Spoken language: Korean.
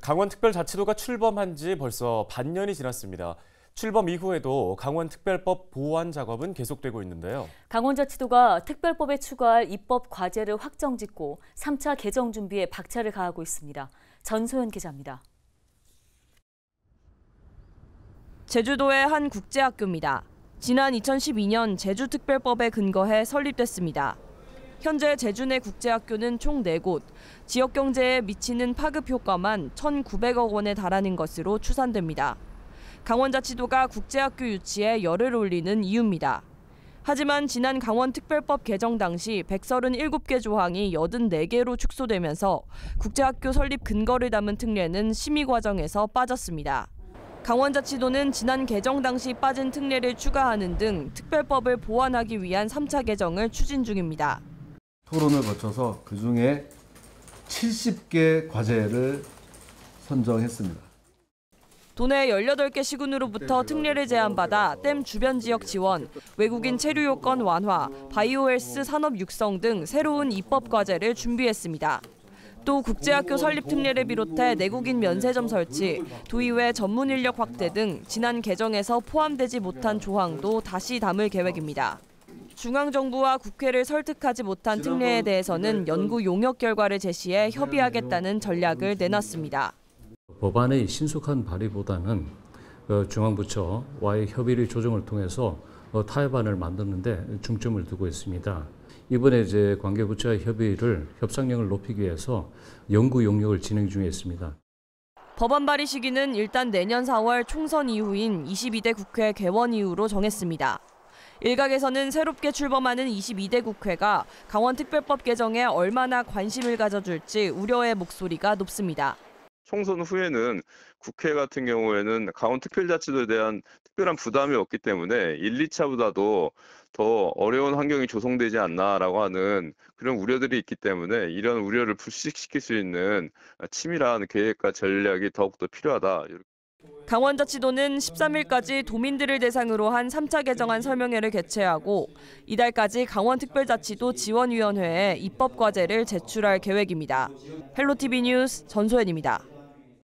강원특별자치도가 출범한 지 벌써 반년이 지났습니다. 출범 이후에도 강원특별법 보완 작업은 계속되고 있는데요. 강원자치도가 특별법에 추가할 입법 과제를 확정짓고 3차 개정 준비에 박차를 가하고 있습니다. 전소연 기자입니다. 제주도의 한 국제학교입니다. 지난 2012년 제주특별법에 근거해 설립됐습니다. 현재 제주 내 국제학교는 총 4곳, 지역 경제에 미치는 파급 효과만 1,900억 원에 달하는 것으로 추산됩니다. 강원자치도가 국제학교 유치에 열을 올리는 이유입니다. 하지만 지난 강원특별법 개정 당시 137개 조항이 84개로 축소되면서 국제학교 설립 근거를 담은 특례는 심의 과정에서 빠졌습니다. 강원자치도는 지난 개정 당시 빠진 특례를 추가하는 등 특별법을 보완하기 위한 3차 개정을 추진 중입니다. 토론을 거쳐서 그 중에 70개 과제를 선정했습니다. 도내 18개 시군으로부터 특례를 제안받아 댐 주변 지역 지원, 외국인 체류 요건 완화, 바이오헬스 산업 육성 등 새로운 입법 과제를 준비했습니다. 또 국제학교 설립 특례를 비롯해 내국인 면세점 설치, 도의회 전문 인력 확대 등 지난 개정에서 포함되지 못한 조항도 다시 담을 계획입니다. 중앙정부와 국회를 설득하지 못한 특례에 대해서는 연구 용역 결과를 제시해 협의하겠다는 전략을 내놨습니다. 법안의 신속한 발의보다는 어, 중앙부처와의 협의를 조정을 통해서 어, 타협안을 만드는데 중점을 두고 있습니다. 이번에 이제 관계부처의 협의를 협상력을 높이기 위해서 연구 용역을 진행 중에 있습니다. 법안 발의 시기는 일단 내년 4월 총선 이후인 22대 국회 개원 이후로 정했습니다. 일각에서는 새롭게 출범하는 22대 국회가 강원특별법 개정에 얼마나 관심을 가져줄지 우려의 목소리가 높습니다. 총선 후에는 국회 같은 경우에는 강원특별자치도에 대한 특별한 부담이 없기 때문에 1, 2차보다도 더 어려운 환경이 조성되지 않나라고 하는 그런 우려들이 있기 때문에 이런 우려를 불식시킬 수 있는 치밀한 계획과 전략이 더욱더 필요하다. 강원자치도는 13일까지 도민들을 대상으로 한 3차 개정안 설명회를 개최하고 이달까지 강원특별자치도 지원위원회에 입법 과제를 제출할 계획입니다. 헬로티비 뉴스 전소연입니다.